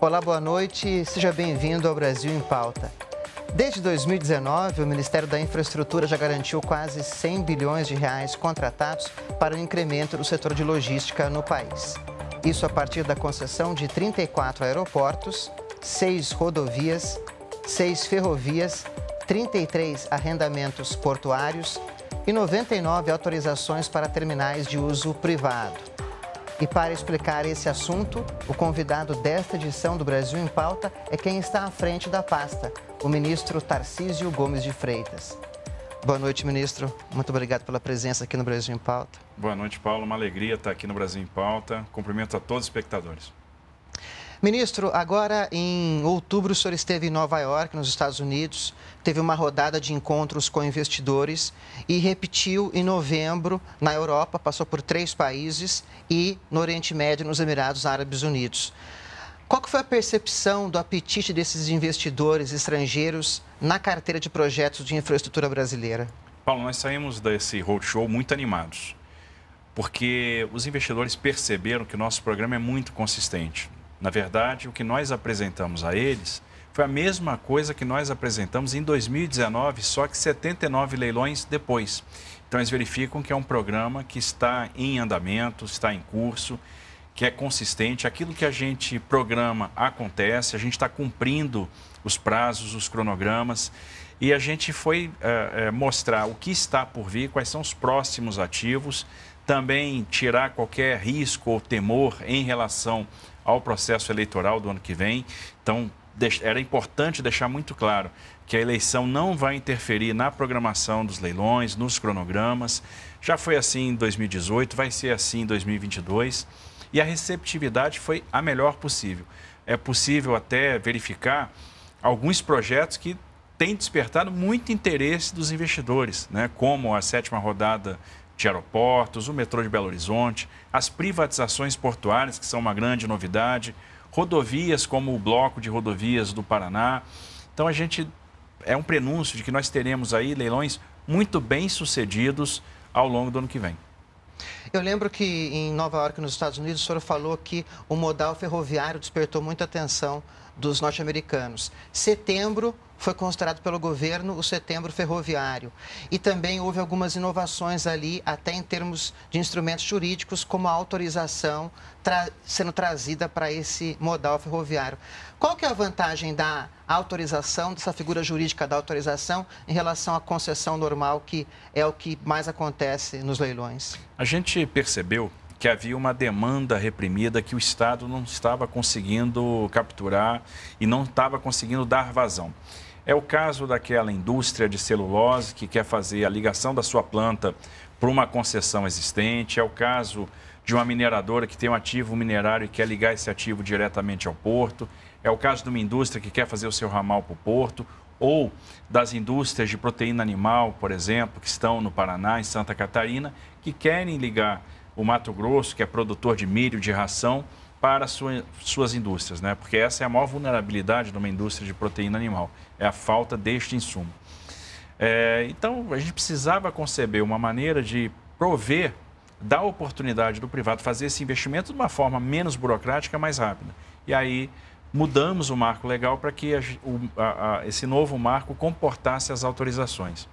Olá, boa noite. Seja bem-vindo ao Brasil em Pauta. Desde 2019, o Ministério da Infraestrutura já garantiu quase 100 bilhões de reais contratados para o incremento do setor de logística no país. Isso a partir da concessão de 34 aeroportos, 6 rodovias, 6 ferrovias, 33 arrendamentos portuários e 99 autorizações para terminais de uso privado. E para explicar esse assunto, o convidado desta edição do Brasil em Pauta é quem está à frente da pasta, o ministro Tarcísio Gomes de Freitas. Boa noite, ministro. Muito obrigado pela presença aqui no Brasil em Pauta. Boa noite, Paulo. Uma alegria estar aqui no Brasil em Pauta. Cumprimento a todos os espectadores. Ministro, agora em outubro o senhor esteve em Nova York, nos Estados Unidos, teve uma rodada de encontros com investidores e repetiu em novembro na Europa, passou por três países e no Oriente Médio, nos Emirados Árabes Unidos. Qual foi a percepção do apetite desses investidores estrangeiros na carteira de projetos de infraestrutura brasileira? Paulo, nós saímos desse roadshow muito animados, porque os investidores perceberam que o nosso programa é muito consistente. Na verdade, o que nós apresentamos a eles foi a mesma coisa que nós apresentamos em 2019, só que 79 leilões depois. Então, eles verificam que é um programa que está em andamento, está em curso, que é consistente. Aquilo que a gente programa acontece, a gente está cumprindo os prazos, os cronogramas. E a gente foi é, mostrar o que está por vir, quais são os próximos ativos, também tirar qualquer risco ou temor em relação ao processo eleitoral do ano que vem. Então, era importante deixar muito claro que a eleição não vai interferir na programação dos leilões, nos cronogramas. Já foi assim em 2018, vai ser assim em 2022. E a receptividade foi a melhor possível. É possível até verificar alguns projetos que têm despertado muito interesse dos investidores, né? como a sétima rodada de aeroportos, o metrô de Belo Horizonte, as privatizações portuárias, que são uma grande novidade, rodovias como o Bloco de Rodovias do Paraná. Então a gente é um prenúncio de que nós teremos aí leilões muito bem sucedidos ao longo do ano que vem. Eu lembro que em Nova York, nos Estados Unidos, o senhor falou que o modal ferroviário despertou muita atenção dos norte-americanos. Setembro foi considerado pelo governo o setembro ferroviário. E também houve algumas inovações ali, até em termos de instrumentos jurídicos, como a autorização tra sendo trazida para esse modal ferroviário. Qual que é a vantagem da autorização, dessa figura jurídica da autorização, em relação à concessão normal, que é o que mais acontece nos leilões? A gente percebeu que havia uma demanda reprimida que o Estado não estava conseguindo capturar e não estava conseguindo dar vazão. É o caso daquela indústria de celulose que quer fazer a ligação da sua planta para uma concessão existente, é o caso de uma mineradora que tem um ativo minerário e quer ligar esse ativo diretamente ao porto, é o caso de uma indústria que quer fazer o seu ramal para o porto, ou das indústrias de proteína animal, por exemplo, que estão no Paraná, em Santa Catarina, que querem ligar o Mato Grosso, que é produtor de milho, de ração, para sua, suas indústrias, né? Porque essa é a maior vulnerabilidade de uma indústria de proteína animal, é a falta deste insumo. É, então, a gente precisava conceber uma maneira de prover, dar oportunidade do privado fazer esse investimento de uma forma menos burocrática, mais rápida. E aí mudamos o marco legal para que a, o, a, a, esse novo marco comportasse as autorizações.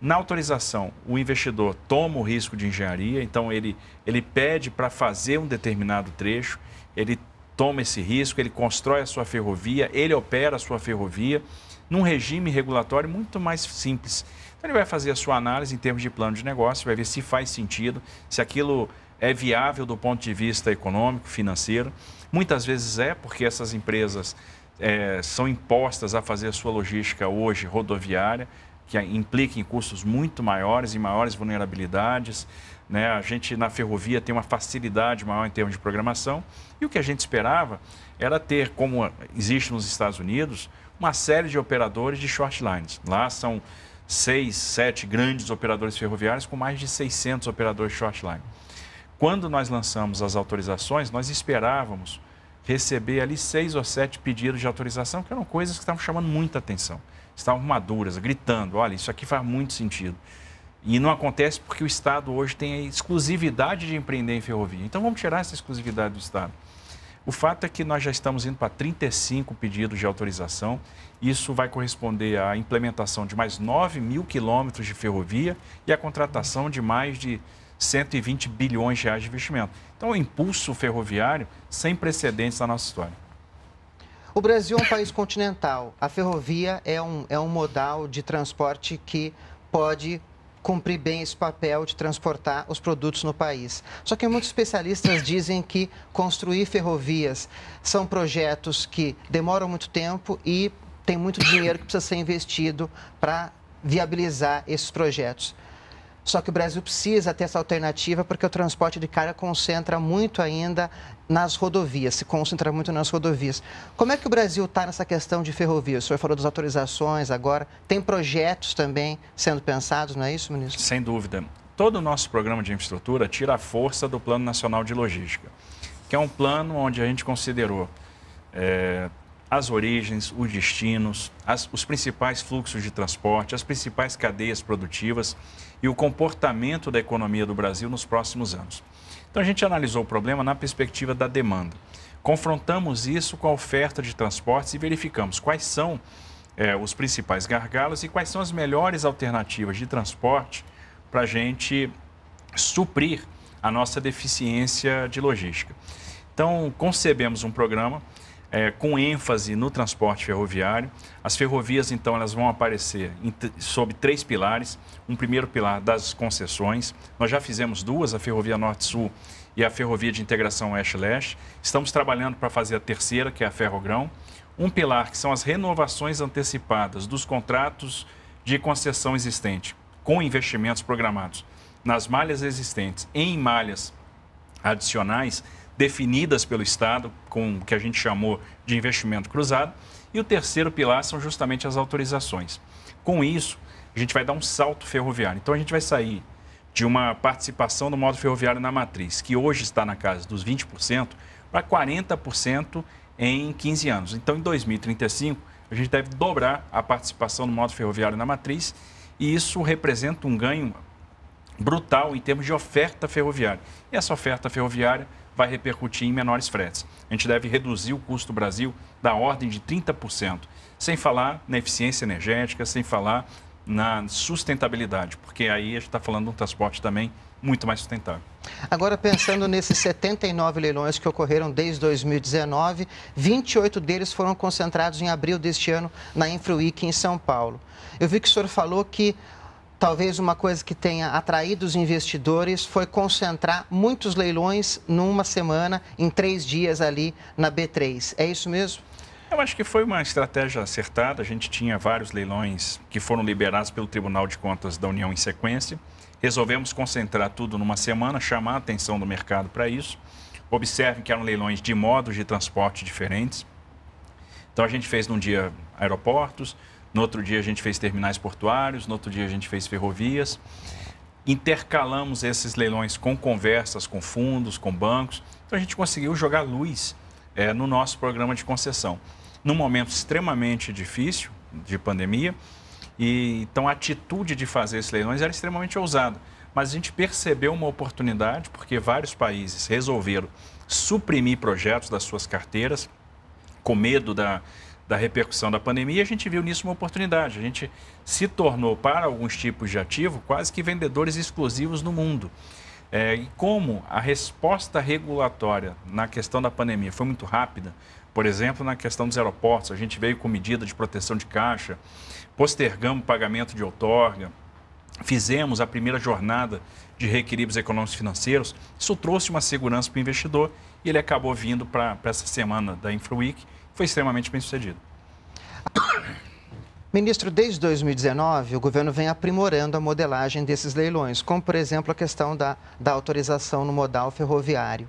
Na autorização, o investidor toma o risco de engenharia, então ele, ele pede para fazer um determinado trecho ele toma esse risco, ele constrói a sua ferrovia, ele opera a sua ferrovia num regime regulatório muito mais simples. Então, ele vai fazer a sua análise em termos de plano de negócio, vai ver se faz sentido, se aquilo é viável do ponto de vista econômico, financeiro. Muitas vezes é, porque essas empresas é, são impostas a fazer a sua logística hoje rodoviária, que implica em custos muito maiores e maiores vulnerabilidades. Né? A gente na ferrovia tem uma facilidade maior em termos de programação. E o que a gente esperava era ter, como existe nos Estados Unidos, uma série de operadores de short lines. Lá são seis, sete grandes operadores ferroviários com mais de 600 operadores short line. Quando nós lançamos as autorizações, nós esperávamos receber ali seis ou sete pedidos de autorização, que eram coisas que estavam chamando muita atenção, estavam maduras, gritando, olha, isso aqui faz muito sentido. E não acontece porque o Estado hoje tem a exclusividade de empreender em ferrovia. Então vamos tirar essa exclusividade do Estado. O fato é que nós já estamos indo para 35 pedidos de autorização. Isso vai corresponder à implementação de mais 9 mil quilômetros de ferrovia e à contratação de mais de 120 bilhões de reais de investimento. Então, é um impulso ferroviário sem precedentes na nossa história. O Brasil é um país continental. A ferrovia é um, é um modal de transporte que pode cumprir bem esse papel de transportar os produtos no país. Só que muitos especialistas dizem que construir ferrovias são projetos que demoram muito tempo e tem muito dinheiro que precisa ser investido para viabilizar esses projetos. Só que o Brasil precisa ter essa alternativa porque o transporte de carga concentra muito ainda nas rodovias, se concentra muito nas rodovias. Como é que o Brasil está nessa questão de ferrovias? O senhor falou das autorizações agora, tem projetos também sendo pensados, não é isso, ministro? Sem dúvida. Todo o nosso programa de infraestrutura tira a força do Plano Nacional de Logística, que é um plano onde a gente considerou é, as origens, os destinos, as, os principais fluxos de transporte, as principais cadeias produtivas e o comportamento da economia do Brasil nos próximos anos. Então a gente analisou o problema na perspectiva da demanda. Confrontamos isso com a oferta de transportes e verificamos quais são é, os principais gargalos e quais são as melhores alternativas de transporte para a gente suprir a nossa deficiência de logística. Então, concebemos um programa é, com ênfase no transporte ferroviário. As ferrovias, então, elas vão aparecer em, sob três pilares. Um primeiro pilar das concessões. Nós já fizemos duas, a Ferrovia Norte-Sul e a Ferrovia de Integração Oeste-Leste. Estamos trabalhando para fazer a terceira, que é a Ferrogrão. Um pilar que são as renovações antecipadas dos contratos de concessão existente, com investimentos programados nas malhas existentes, em malhas adicionais definidas pelo Estado, com o que a gente chamou de investimento cruzado. E o terceiro pilar são justamente as autorizações. Com isso, a gente vai dar um salto ferroviário. Então, a gente vai sair de uma participação do modo ferroviário na matriz, que hoje está na casa dos 20%, para 40% em 15 anos. Então, em 2035, a gente deve dobrar a participação do modo ferroviário na matriz e isso representa um ganho brutal em termos de oferta ferroviária. E essa oferta ferroviária vai repercutir em menores fretes. A gente deve reduzir o custo do Brasil da ordem de 30%, sem falar na eficiência energética, sem falar na sustentabilidade, porque aí a gente está falando de um transporte também muito mais sustentável. Agora, pensando nesses 79 leilões que ocorreram desde 2019, 28 deles foram concentrados em abril deste ano na InfraWiki em São Paulo. Eu vi que o senhor falou que talvez uma coisa que tenha atraído os investidores foi concentrar muitos leilões numa semana, em três dias ali na B3. É isso mesmo? Eu acho que foi uma estratégia acertada. A gente tinha vários leilões que foram liberados pelo Tribunal de Contas da União em sequência. Resolvemos concentrar tudo numa semana, chamar a atenção do mercado para isso. Observem que eram leilões de modos de transporte diferentes. Então a gente fez num dia aeroportos, no outro dia a gente fez terminais portuários, no outro dia a gente fez ferrovias. Intercalamos esses leilões com conversas com fundos, com bancos. Então a gente conseguiu jogar luz é, no nosso programa de concessão. Num momento extremamente difícil de pandemia, e, então a atitude de fazer esses leilões era extremamente ousada. Mas a gente percebeu uma oportunidade, porque vários países resolveram suprimir projetos das suas carteiras, com medo da, da repercussão da pandemia, a gente viu nisso uma oportunidade. A gente se tornou, para alguns tipos de ativo, quase que vendedores exclusivos no mundo. É, e como a resposta regulatória na questão da pandemia foi muito rápida, por exemplo, na questão dos aeroportos, a gente veio com medida de proteção de caixa, postergamos o pagamento de outorga, fizemos a primeira jornada de reequilíbrios econômicos e financeiros. Isso trouxe uma segurança para o investidor e ele acabou vindo para essa semana da InfraWeek foi extremamente bem sucedido. Ministro, desde 2019, o governo vem aprimorando a modelagem desses leilões, como, por exemplo, a questão da, da autorização no modal ferroviário.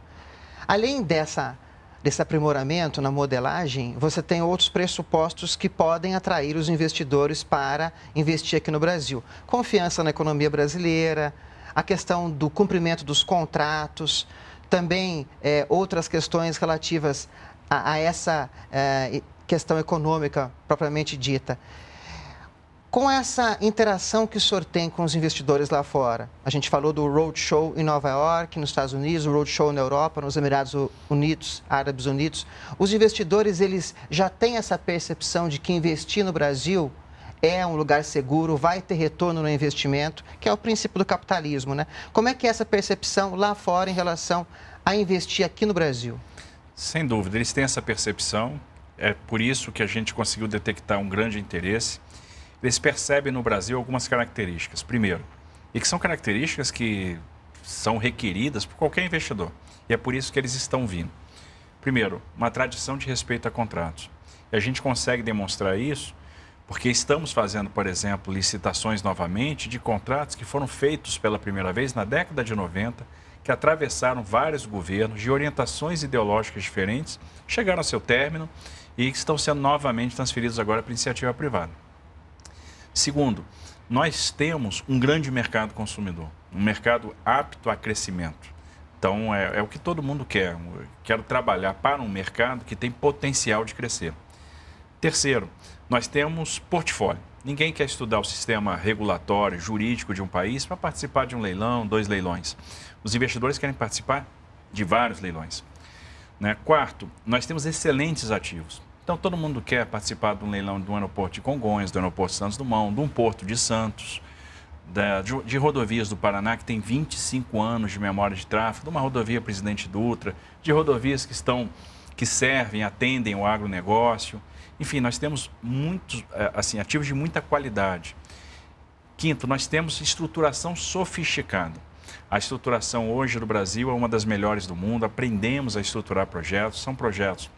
Além dessa, desse aprimoramento na modelagem, você tem outros pressupostos que podem atrair os investidores para investir aqui no Brasil. Confiança na economia brasileira, a questão do cumprimento dos contratos, também é, outras questões relativas a, a essa é, questão econômica propriamente dita. Com essa interação que o senhor tem com os investidores lá fora, a gente falou do roadshow em Nova York, nos Estados Unidos, o roadshow na Europa, nos Emirados Unidos, Árabes Unidos. Os investidores, eles já têm essa percepção de que investir no Brasil é um lugar seguro, vai ter retorno no investimento, que é o princípio do capitalismo, né? Como é que é essa percepção lá fora em relação a investir aqui no Brasil? Sem dúvida, eles têm essa percepção. É por isso que a gente conseguiu detectar um grande interesse. Eles percebem no Brasil algumas características. Primeiro, e que são características que são requeridas por qualquer investidor. E é por isso que eles estão vindo. Primeiro, uma tradição de respeito a contratos. E a gente consegue demonstrar isso porque estamos fazendo, por exemplo, licitações novamente de contratos que foram feitos pela primeira vez na década de 90 que atravessaram vários governos de orientações ideológicas diferentes, chegaram ao seu término e estão sendo novamente transferidos agora para iniciativa privada. Segundo, nós temos um grande mercado consumidor, um mercado apto a crescimento. Então, é, é, o que todo mundo quer. Eu quero trabalhar para um mercado que tem potencial de crescer. Terceiro, nós temos portfólio. Ninguém quer estudar o sistema regulatório, jurídico de um país para participar de um leilão, dois leilões. Os investidores querem participar de vários leilões. Né? Quarto, nós temos excelentes ativos. Então, todo mundo quer participar de um leilão do aeroporto de Congonhas, do aeroporto Santos Dumont, de um porto de Santos, da, de, de, rodovias do Paraná, que tem 25 anos de memória de tráfego, de uma rodovia Presidente Dutra, de rodovias que estão que servem, atendem o agronegócio. Enfim, nós temos muitos é, assim, ativos de muita qualidade. Quinto, nós temos estruturação sofisticada. A estruturação hoje do Brasil é uma das melhores do mundo. Aprendemos a estruturar projetos. São projetos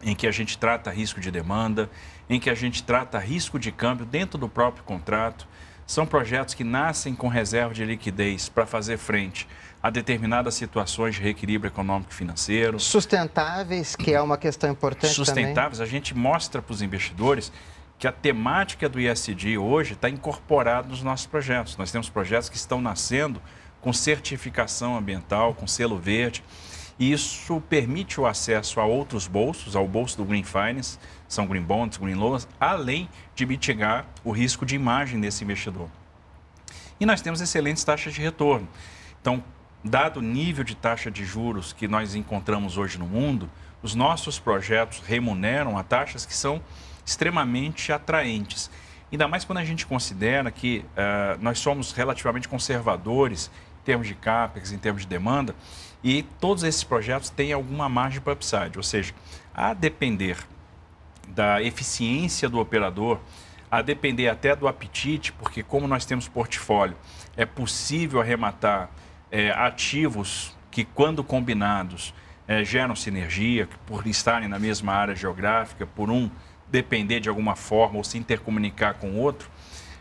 em que a gente trata risco de demanda, em que a gente trata risco de câmbio dentro do próprio contrato são projetos que nascem com reserva de liquidez para fazer frente a determinadas situações de reequilíbrio econômico e financeiro. Sustentáveis, que é uma questão importante Sustentáveis, também. a gente mostra para os investidores que a temática do ISD hoje está incorporada nos nossos projetos. Nós temos projetos que estão nascendo com certificação ambiental, com selo verde. Isso permite o acesso a outros bolsos, ao bolso do Green Finance, são Green Bonds, Green Loans, além de mitigar o risco de imagem desse investidor. E nós temos excelentes taxas de retorno. Então, dado o nível de taxa de juros que nós encontramos hoje no mundo, os nossos projetos remuneram a taxas que são extremamente atraentes. Ainda mais quando a gente considera que uh, nós somos relativamente conservadores em termos de CAPEX, em termos de demanda, e todos esses projetos têm alguma margem para upside, ou seja, a depender da eficiência do operador, a depender até do apetite, porque como nós temos portfólio, é possível arrematar é, ativos que, quando combinados, é, geram sinergia, por estarem na mesma área geográfica, por um depender de alguma forma ou se intercomunicar com outro,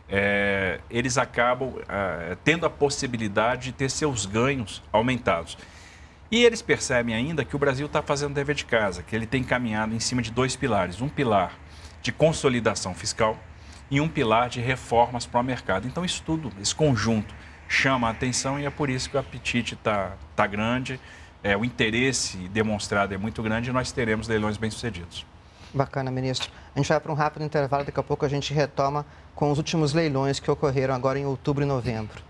é, eles acabam é, tendo a possibilidade de ter seus ganhos aumentados. E eles percebem ainda que o Brasil está fazendo dever de casa, que ele tem caminhado em cima de dois pilares: um pilar de consolidação fiscal e um pilar de reformas para o mercado. Então, isso tudo, esse conjunto, chama a atenção e é por isso que o apetite está tá grande, é, o interesse demonstrado é muito grande e nós teremos leilões bem-sucedidos. Bacana, ministro. A gente vai para um rápido intervalo, daqui a pouco a gente retoma com os últimos leilões que ocorreram agora em outubro e novembro.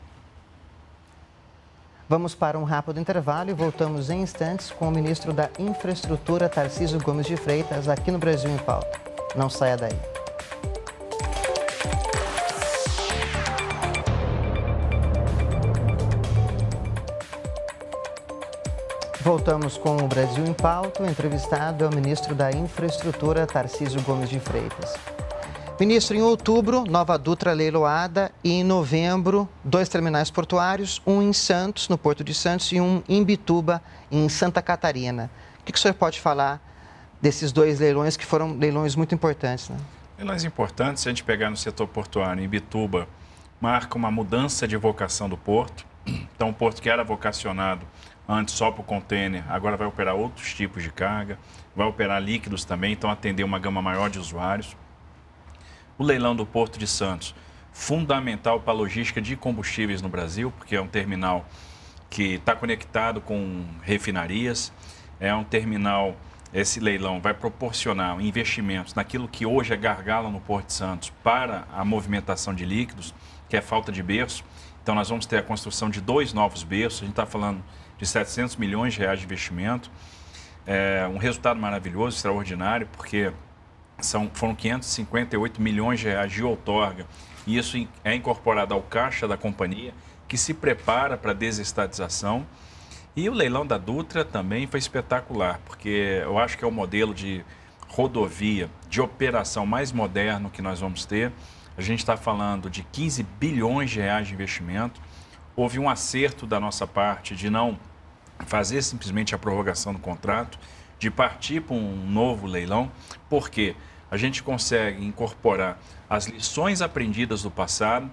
Vamos para um rápido intervalo e voltamos em instantes com o ministro da Infraestrutura, Tarcísio Gomes de Freitas, aqui no Brasil em Pauta. Não saia daí. Voltamos com o Brasil em Pauta. O entrevistado é o ministro da Infraestrutura, Tarcísio Gomes de Freitas. Ministro, em outubro, Nova Dutra leiloada e em novembro, dois terminais portuários, um em Santos, no Porto de Santos, e um em Bituba, em Santa Catarina. O que, que o senhor pode falar desses dois leilões que foram leilões muito importantes? Né? Leilões importantes, se a gente pegar no setor portuário, em Bituba, marca uma mudança de vocação do porto. Então, o porto que era vocacionado antes só para o contêiner, agora vai operar outros tipos de carga, vai operar líquidos também, então atender uma gama maior de usuários o leilão do Porto de Santos, fundamental para a logística de combustíveis no Brasil, porque é um terminal que está conectado com refinarias, é um terminal. Esse leilão vai proporcionar investimentos naquilo que hoje é gargala no Porto de Santos para a movimentação de líquidos, que é falta de berço. Então, nós vamos ter a construção de dois novos berços. A gente está falando de 700 milhões de reais de investimento. É um resultado maravilhoso, extraordinário, porque são, foram 558 milhões de reais de outorga. E isso é incorporado ao caixa da companhia, que se prepara para a desestatização. E o leilão da Dutra também foi espetacular, porque eu acho que é o modelo de rodovia, de operação mais moderno que nós vamos ter. A gente está falando de 15 bilhões de reais de investimento. Houve um acerto da nossa parte de não fazer simplesmente a prorrogação do contrato, de partir para um novo leilão, porque a gente consegue incorporar as lições aprendidas do passado,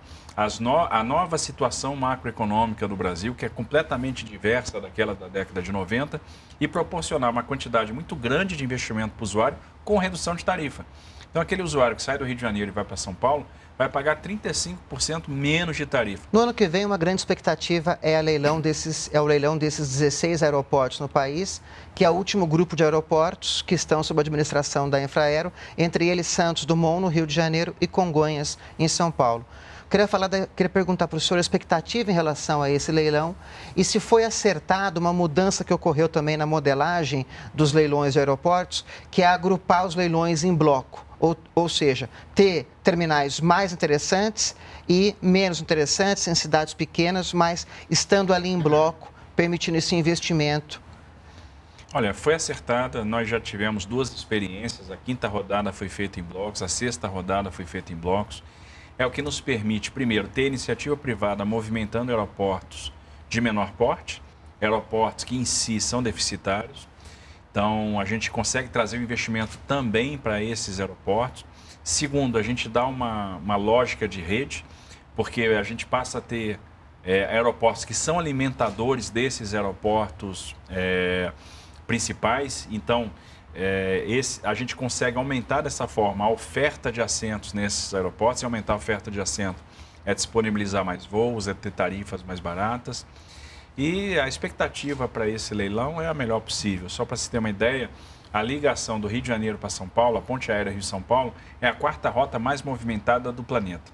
no... a nova situação macroeconômica do Brasil, que é completamente diversa daquela da década de 90, e proporcionar uma quantidade muito grande de investimento para o usuário com redução de tarifa. Então, aquele usuário que sai do Rio de Janeiro e vai para São Paulo, vai pagar 35% menos de tarifa. No ano que vem, uma grande expectativa é, leilão desses, é o leilão desses 16 aeroportos no país, que é o último grupo de aeroportos que estão sob administração da Infraero, entre eles Santos Dumont, no Rio de Janeiro, e Congonhas, em São Paulo. Queria, falar da, queria perguntar para o senhor a expectativa em relação a esse leilão e se foi acertado uma mudança que ocorreu também na modelagem dos leilões de aeroportos, que é agrupar os leilões em bloco. Ou, ou seja, ter terminais mais interessantes e menos interessantes em cidades pequenas, mas estando ali em bloco, permitindo esse investimento Olha, foi acertada. Nós já tivemos duas experiências. A quinta rodada foi feita em blocos, a sexta rodada foi feita em blocos. É o que nos permite, primeiro, ter iniciativa privada movimentando aeroportos de menor porte, aeroportos que em si são deficitários. Então, a gente consegue trazer o investimento também para esses aeroportos. Segundo, a gente dá uma, uma lógica de rede, porque a gente passa a ter é, aeroportos que são alimentadores desses aeroportos é, principais. Então, é, esse, a gente consegue aumentar dessa forma a oferta de assentos nesses aeroportos. E aumentar a oferta de assento é disponibilizar mais voos, é ter tarifas mais baratas. E a expectativa para esse leilão é a melhor possível. Só para se ter uma ideia, a ligação do Rio de Janeiro para São Paulo, a ponte aérea Rio-São Paulo, é a quarta rota mais movimentada do planeta.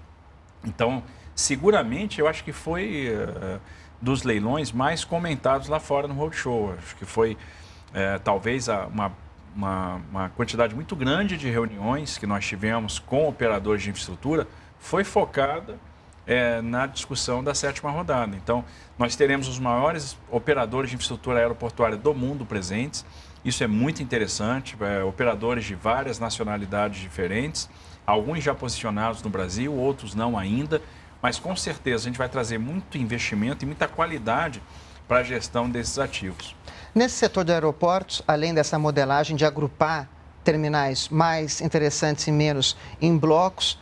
Então, seguramente, eu acho que foi uh, dos leilões mais comentados lá fora no Roadshow. Acho que foi uh, talvez uma, uma, uma quantidade muito grande de reuniões que nós tivemos com operadores de infraestrutura foi focada é, na discussão da sétima rodada. Então, nós teremos os maiores operadores de infraestrutura aeroportuária do mundo presentes. Isso é muito interessante, é, operadores de várias nacionalidades diferentes, alguns já posicionados no Brasil, outros não ainda, mas com certeza a gente vai trazer muito investimento e muita qualidade para a gestão desses ativos. Nesse setor de aeroportos, além dessa modelagem de agrupar terminais mais interessantes e menos em blocos,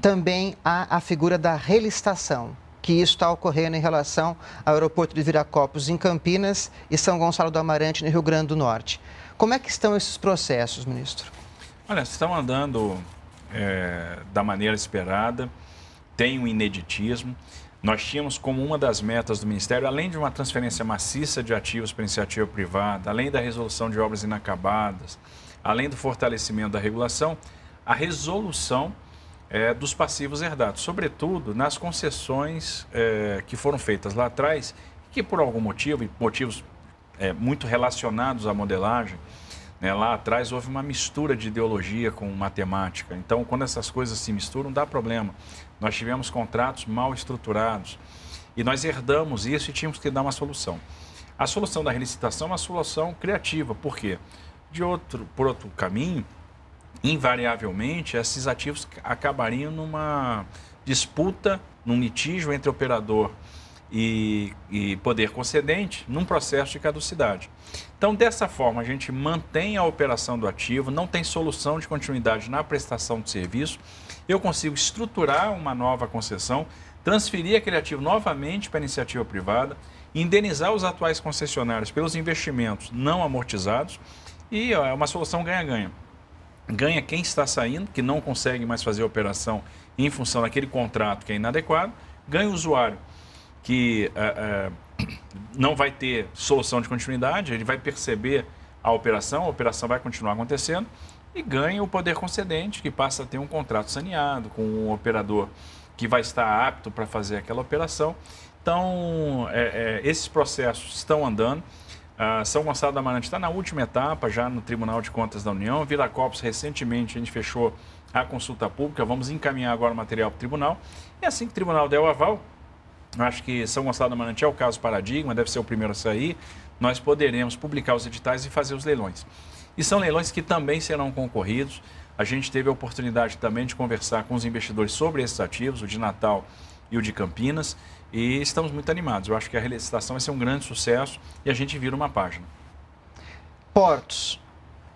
também há a figura da relistação, que isso está ocorrendo em relação ao aeroporto de Viracopos, em Campinas, e São Gonçalo do Amarante, no Rio Grande do Norte. Como é que estão esses processos, ministro? Olha, estão andando é, da maneira esperada, tem um ineditismo. Nós tínhamos como uma das metas do Ministério, além de uma transferência maciça de ativos para iniciativa privada, além da resolução de obras inacabadas, além do fortalecimento da regulação, a resolução é, dos passivos herdados, sobretudo nas concessões é, que foram feitas lá atrás, que por algum motivo, e motivos é, muito relacionados à modelagem, né, lá atrás houve uma mistura de ideologia com matemática. Então, quando essas coisas se misturam, dá problema. Nós tivemos contratos mal estruturados e nós herdamos isso e tínhamos que dar uma solução. A solução da relicitação é uma solução criativa, por quê? De outro, por outro caminho, invariavelmente, esses ativos acabariam numa disputa, num litígio entre operador e, e, poder concedente num processo de caducidade. Então, dessa forma, a gente mantém a operação do ativo, não tem solução de continuidade na prestação de serviço. Eu consigo estruturar uma nova concessão, transferir aquele ativo novamente para a iniciativa privada, indenizar os atuais concessionários pelos investimentos não amortizados e ó, é uma solução ganha-ganha ganha quem está saindo, que não consegue mais fazer a operação em função daquele contrato que é inadequado, ganha o usuário, que uh, uh, não vai ter solução de continuidade, ele vai perceber a operação, a operação vai continuar acontecendo, e ganha o poder concedente, que passa a ter um contrato saneado com um operador que vai estar apto para fazer aquela operação. Então, é, é, esses processos estão andando. Ah, são Gonçalo do Amarante está na última etapa, já no Tribunal de Contas da União. Vila Copos, recentemente, a gente fechou a consulta pública. Vamos encaminhar agora o material para o tribunal. E assim que o tribunal der o aval, acho que São Gonçalo do Amarante é o caso paradigma, deve ser o primeiro a sair. Nós poderemos publicar os editais e fazer os leilões. E são leilões que também serão concorridos. A gente teve a oportunidade também de conversar com os investidores sobre esses ativos, o de Natal e o de Campinas. E estamos muito animados. Eu acho que a relicitação vai ser um grande sucesso e a gente vira uma página. Portos.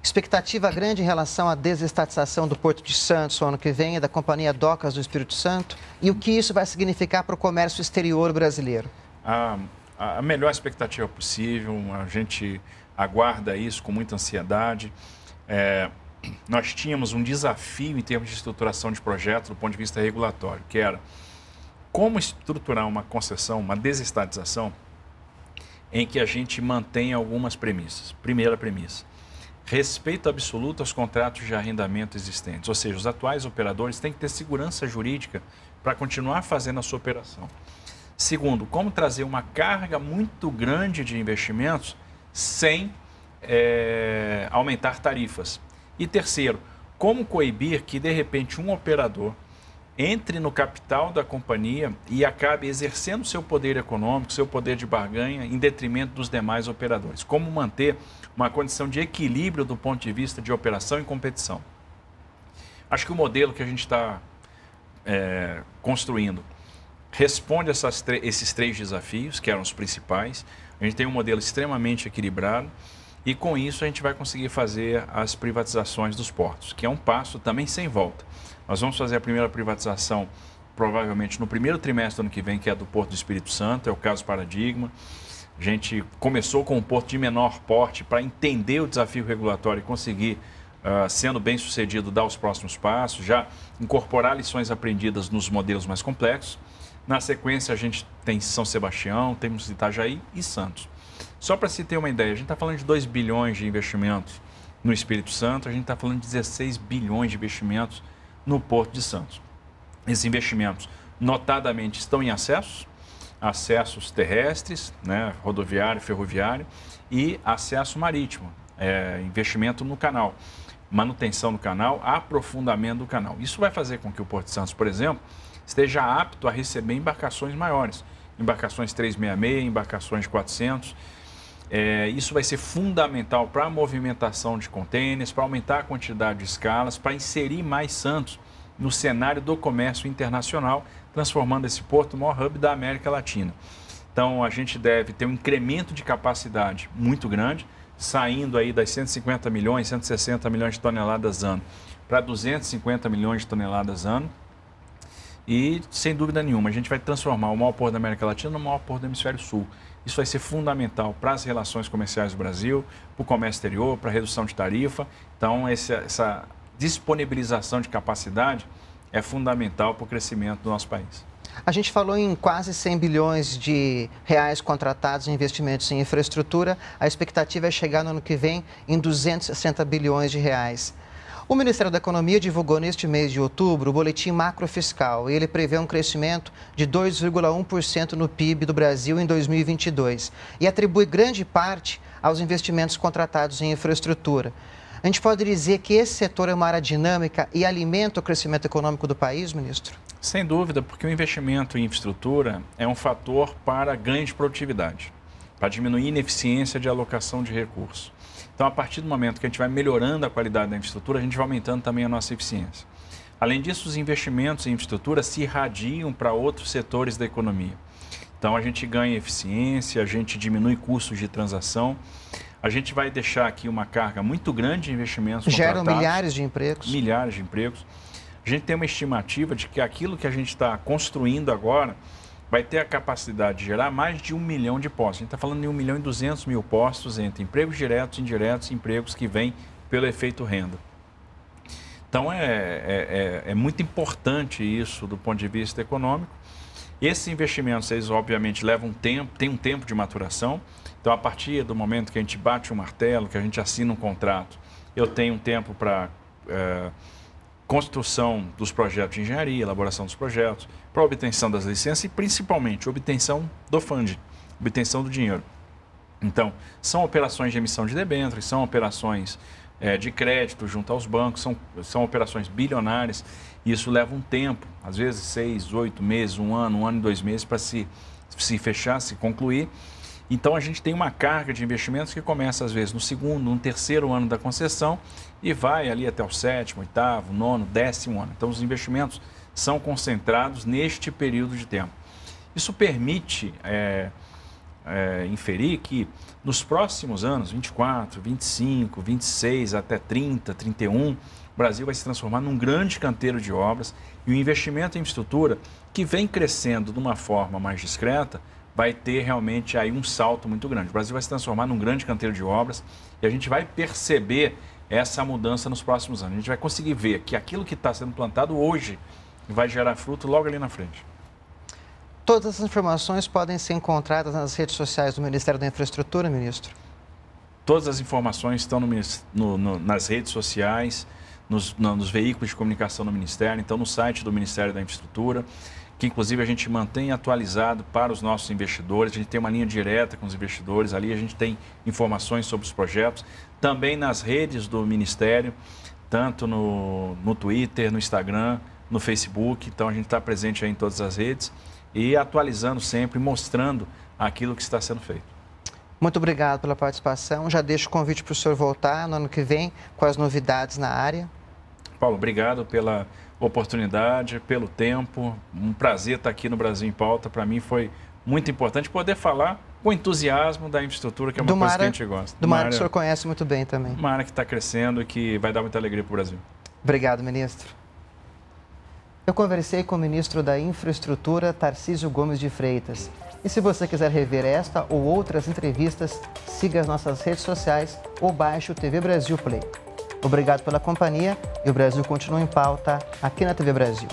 Expectativa grande em relação à desestatização do Porto de Santos no ano que vem e da Companhia Docas do Espírito Santo. E o que isso vai significar para o comércio exterior brasileiro? A, a melhor expectativa possível. A gente aguarda isso com muita ansiedade. É, nós tínhamos um desafio em termos de estruturação de projeto do ponto de vista regulatório, que era como estruturar uma concessão, uma desestatização, em que a gente mantém algumas premissas. Primeira premissa: respeito absoluto aos contratos de arrendamento existentes, ou seja, os atuais operadores têm que ter segurança jurídica para continuar fazendo a sua operação. Segundo, como trazer uma carga muito grande de investimentos sem é, aumentar tarifas. E terceiro, como coibir que de repente um operador entre no capital da companhia e acabe exercendo seu poder econômico, seu poder de barganha, em detrimento dos demais operadores. Como manter uma condição de equilíbrio do ponto de vista de operação e competição? Acho que o modelo que a gente está é, construindo responde esses três desafios, que eram os principais. A gente tem um modelo extremamente equilibrado. E com isso a gente vai conseguir fazer as privatizações dos portos, que é um passo também sem volta. Nós vamos fazer a primeira privatização provavelmente no primeiro trimestre do ano que vem, que é do Porto do Espírito Santo, é o caso Paradigma. A gente começou com um porto de menor porte para entender o desafio regulatório e conseguir, uh, sendo bem sucedido, dar os próximos passos, já incorporar lições aprendidas nos modelos mais complexos. Na sequência, a gente tem São Sebastião, temos Itajaí e Santos. Só para se ter uma ideia, a gente está falando de 2 bilhões de investimentos no Espírito Santo, a gente está falando de 16 bilhões de investimentos no Porto de Santos. Esses investimentos, notadamente, estão em acessos, acessos terrestres, né, rodoviário, ferroviário e acesso marítimo, é, investimento no canal, manutenção do canal, aprofundamento do canal. Isso vai fazer com que o Porto de Santos, por exemplo, esteja apto a receber embarcações maiores, embarcações 366, embarcações 400, é, isso vai ser fundamental para a movimentação de contêineres, para aumentar a quantidade de escalas, para inserir mais Santos no cenário do comércio internacional, transformando esse porto no maior hub da América Latina. Então, a gente deve ter um incremento de capacidade muito grande, saindo aí das 150 milhões, 160 milhões de toneladas ano para 250 milhões de toneladas ano. E, sem dúvida nenhuma, a gente vai transformar o maior porto da América Latina no maior porto do Hemisfério Sul. Isso vai ser fundamental para as relações comerciais do Brasil, para o comércio exterior, para a redução de tarifa. Então, essa disponibilização de capacidade é fundamental para o crescimento do nosso país. A gente falou em quase 100 bilhões de reais contratados em investimentos em infraestrutura. A expectativa é chegar no ano que vem em 260 bilhões de reais. O Ministério da Economia divulgou neste mês de outubro o boletim macrofiscal. Ele prevê um crescimento de 2,1% no PIB do Brasil em 2022 e atribui grande parte aos investimentos contratados em infraestrutura. A gente pode dizer que esse setor é uma área dinâmica e alimenta o crescimento econômico do país, ministro? Sem dúvida, porque o investimento em infraestrutura é um fator para ganho de produtividade, para diminuir a ineficiência de alocação de recursos. Então, a partir do momento que a gente vai melhorando a qualidade da infraestrutura, a gente vai aumentando também a nossa eficiência. Além disso, os investimentos em infraestrutura se irradiam para outros setores da economia. Então, a gente ganha eficiência, a gente diminui custos de transação, a gente vai deixar aqui uma carga muito grande de investimentos. Geram milhares de empregos. Milhares de empregos. A gente tem uma estimativa de que aquilo que a gente está construindo agora vai ter a capacidade de gerar mais de um milhão de postos. A gente está falando em um milhão e duzentos mil postos entre empregos diretos, indiretos, empregos que vêm pelo efeito renda. Então é, é, é, é, muito importante isso do ponto de vista econômico. Esses investimentos, eles obviamente levam tempo, tem um tempo de maturação. Então, a partir do momento que a gente bate o martelo, que a gente assina um contrato, eu tenho um tempo para é, eh, construção dos projetos de engenharia, elaboração dos projetos, para obtenção das licenças e principalmente obtenção do funding, obtenção do dinheiro. Então, são operações de emissão de debêntures, são operações é, de crédito junto aos bancos, são, são operações bilionárias e isso leva um tempo, às vezes seis, oito meses, um ano, um ano e dois meses para se, se fechar, se concluir. Então a gente tem uma carga de investimentos que começa às vezes no segundo, no terceiro ano da concessão e vai ali até o sétimo, oitavo, nono, décimo ano. Então os investimentos são concentrados neste período de tempo. Isso permite é, é, inferir que nos próximos anos, 24, 25, 26 até 30, 31, o Brasil vai se transformar num grande canteiro de obras e o investimento em infraestrutura, que vem crescendo de uma forma mais discreta, vai ter realmente aí um salto muito grande. O Brasil vai se transformar num grande canteiro de obras e a gente vai perceber essa mudança nos próximos anos. A gente vai conseguir ver que aquilo que está sendo plantado hoje vai gerar fruto logo ali na frente. Todas essas informações podem ser encontradas nas redes sociais do Ministério da Infraestrutura, ministro? Todas as informações estão no, no, nas redes sociais, nos, nos, veículos de comunicação do Ministério, então no site do Ministério da Infraestrutura, que inclusive a gente mantém atualizado para os nossos investidores. A gente tem uma linha direta com os investidores, ali a gente tem informações sobre os projetos. Também nas redes do Ministério, tanto no, no Twitter, no Instagram, no Facebook. Então a gente está presente em todas as redes e atualizando sempre, mostrando aquilo que está sendo feito. Muito obrigado pela participação. Já deixo o convite para o senhor voltar no ano que vem com as novidades na área. Paulo, obrigado pela oportunidade, pelo tempo. Um prazer estar aqui no Brasil em Pauta. Para mim foi muito importante poder falar com entusiasmo da infraestrutura, que é uma coisa que a gente gosta. Do Mara, que o senhor conhece muito bem também. Uma área que está crescendo e que vai dar muita alegria para o Brasil. Obrigado, ministro. Eu conversei com o ministro da Infraestrutura, Tarcísio Gomes de Freitas. E se você quiser rever esta ou outras entrevistas, siga as nossas redes sociais ou baixe o TV Brasil Play. Obrigado pela companhia e o Brasil continua em pauta aqui na TV Brasil.